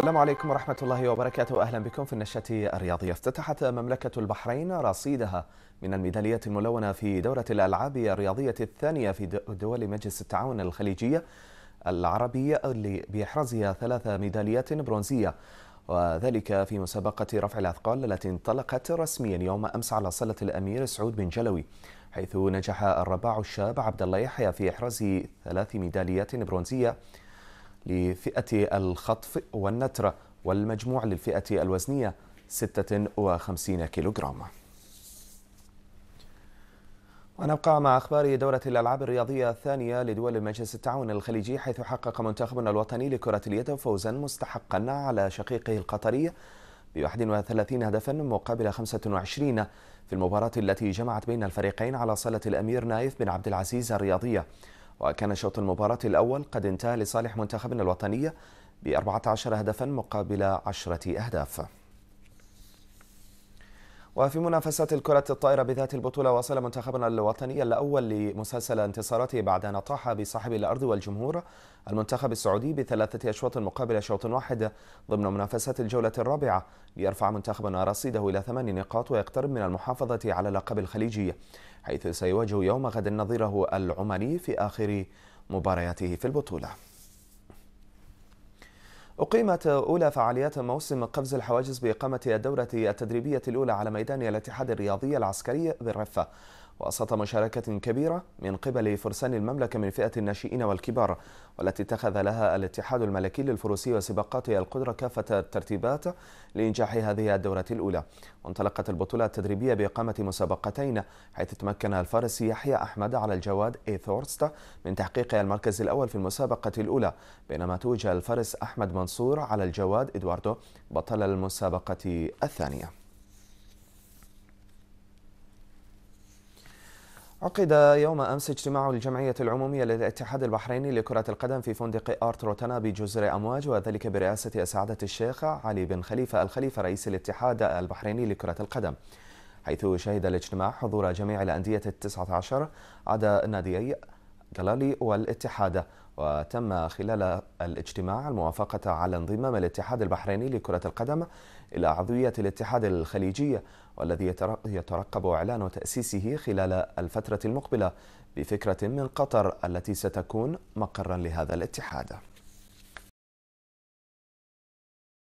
السلام عليكم ورحمة الله وبركاته أهلا بكم في النشاة الرياضية افتتحت مملكة البحرين رصيدها من الميدالية الملونة في دورة الألعاب الرياضية الثانية في دول مجلس التعاون الخليجية العربية بإحرازها ثلاث ميداليات برونزية وذلك في مسابقة رفع الأثقال التي انطلقت رسميا يوم أمس على صلة الأمير سعود بن جلوي حيث نجح الرباع الشاب عبد الله يحيى في إحراز ثلاث ميداليات برونزية لفئة الخطف والنتر والمجموع للفئة الوزنية 56 كيلوغرام ونبقى مع أخبار دورة الألعاب الرياضية الثانية لدول مجلس التعاون الخليجي حيث حقق منتخبنا الوطني لكرة اليد فوزا مستحقا على شقيقه القطري ب 31 هدفا مقابل 25 في المباراة التي جمعت بين الفريقين على صالة الأمير نايف بن عبد العزيز الرياضية وكان شوط المباراة الأول قد انتهى لصالح منتخبنا الوطني ب 14 هدفا مقابل 10 أهداف وفي منافسة الكرة الطائرة بذات البطولة وصل منتخبنا الوطني الأول لمسلسل انتصاراته بعد أن طاح بصاحب الأرض والجمهور المنتخب السعودي بثلاثة أشواط مقابل شوط واحد ضمن منافسات الجولة الرابعة ليرفع منتخبنا رصيده إلى ثمان نقاط ويقترب من المحافظة على لقب الخليجي حيث سيواجه يوم غد نظيره العماني في آخر مبارياته في البطولة أقيمت أولى فعاليات موسم قفز الحواجز بإقامة الدورة التدريبية الأولى على ميدان الاتحاد الرياضي العسكري بالرفة وسط مشاركة كبيرة من قبل فرسان المملكة من فئة الناشئين والكبار والتي اتخذ لها الاتحاد الملكي للفروسية وسباقات القدرة كافة الترتيبات لإنجاح هذه الدورة الأولى وانطلقت البطولة التدريبية بإقامة مسابقتين حيث تمكن الفارس يحيى أحمد على الجواد إيثورست من تحقيق المركز الأول في المسابقة الأولى بينما توج الفارس أحمد منصور على الجواد إدواردو بطل المسابقة الثانية عقد يوم أمس اجتماع الجمعية العمومية للاتحاد البحريني لكرة القدم في فندق آرت روتانا بجزر أمواج وذلك برئاسة سعادة الشيخ علي بن خليفة الخليفة رئيس الاتحاد البحريني لكرة القدم حيث شهد الاجتماع حضور جميع الأندية التسعة عشر عدا ناديي جلالي والاتحاد وتم خلال الاجتماع الموافقة على انضمام الاتحاد البحريني لكرة القدم إلى عضوية الاتحاد الخليجي والذي يترقب إعلان تأسيسه خلال الفترة المقبلة بفكرة من قطر التي ستكون مقرا لهذا الاتحاد